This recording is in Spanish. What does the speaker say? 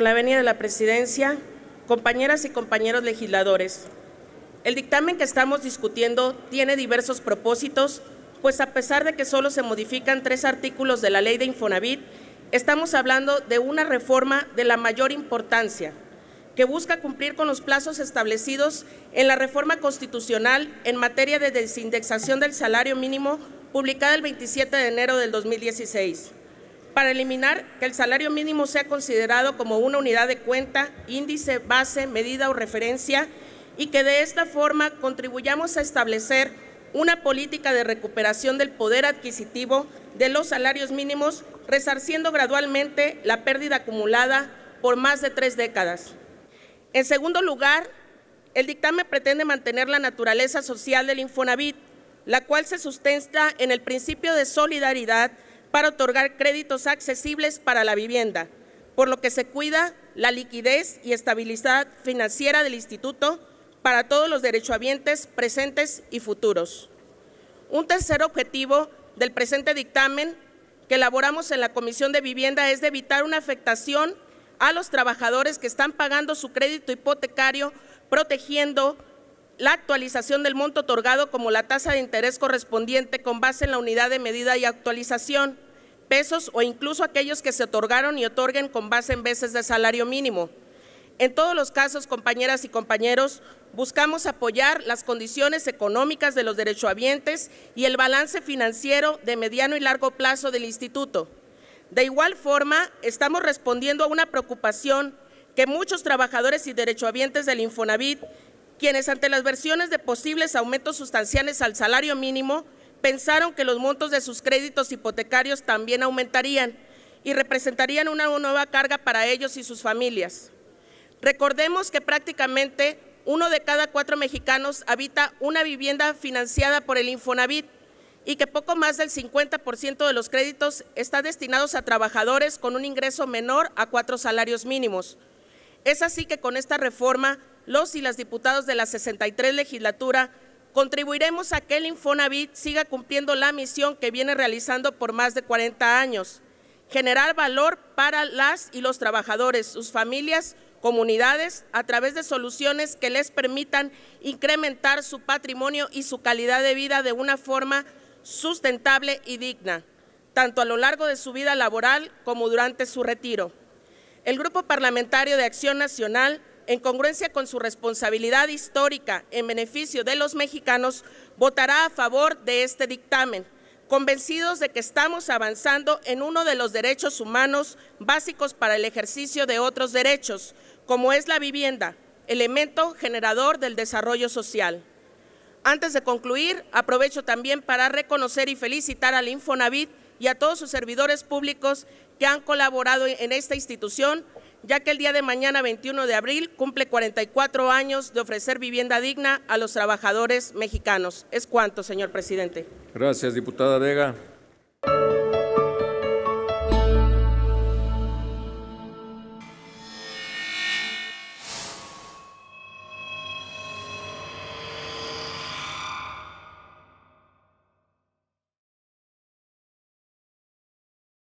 la venida de la presidencia, compañeras y compañeros legisladores. El dictamen que estamos discutiendo tiene diversos propósitos, pues a pesar de que solo se modifican tres artículos de la ley de Infonavit, estamos hablando de una reforma de la mayor importancia, que busca cumplir con los plazos establecidos en la reforma constitucional en materia de desindexación del salario mínimo publicada el 27 de enero del 2016 para eliminar que el salario mínimo sea considerado como una unidad de cuenta, índice, base, medida o referencia y que de esta forma contribuyamos a establecer una política de recuperación del poder adquisitivo de los salarios mínimos, resarciendo gradualmente la pérdida acumulada por más de tres décadas. En segundo lugar, el dictamen pretende mantener la naturaleza social del Infonavit, la cual se sustenta en el principio de solidaridad para otorgar créditos accesibles para la vivienda, por lo que se cuida la liquidez y estabilidad financiera del instituto para todos los derechohabientes presentes y futuros. Un tercer objetivo del presente dictamen que elaboramos en la Comisión de Vivienda es de evitar una afectación a los trabajadores que están pagando su crédito hipotecario, protegiendo la actualización del monto otorgado como la tasa de interés correspondiente con base en la unidad de medida y actualización, pesos o incluso aquellos que se otorgaron y otorguen con base en veces de salario mínimo. En todos los casos, compañeras y compañeros, buscamos apoyar las condiciones económicas de los derechohabientes y el balance financiero de mediano y largo plazo del instituto. De igual forma, estamos respondiendo a una preocupación que muchos trabajadores y derechohabientes del Infonavit quienes ante las versiones de posibles aumentos sustanciales al salario mínimo pensaron que los montos de sus créditos hipotecarios también aumentarían y representarían una nueva carga para ellos y sus familias. Recordemos que prácticamente uno de cada cuatro mexicanos habita una vivienda financiada por el Infonavit y que poco más del 50% de los créditos está destinados a trabajadores con un ingreso menor a cuatro salarios mínimos. Es así que con esta reforma los y las diputados de la 63 legislatura contribuiremos a que el Infonavit siga cumpliendo la misión que viene realizando por más de 40 años, generar valor para las y los trabajadores, sus familias, comunidades, a través de soluciones que les permitan incrementar su patrimonio y su calidad de vida de una forma sustentable y digna, tanto a lo largo de su vida laboral como durante su retiro. El Grupo Parlamentario de Acción Nacional en congruencia con su responsabilidad histórica en beneficio de los mexicanos, votará a favor de este dictamen, convencidos de que estamos avanzando en uno de los derechos humanos básicos para el ejercicio de otros derechos, como es la vivienda, elemento generador del desarrollo social. Antes de concluir, aprovecho también para reconocer y felicitar al Infonavit y a todos sus servidores públicos que han colaborado en esta institución ya que el día de mañana, 21 de abril, cumple 44 años de ofrecer vivienda digna a los trabajadores mexicanos. Es cuanto, señor presidente. Gracias, diputada Vega.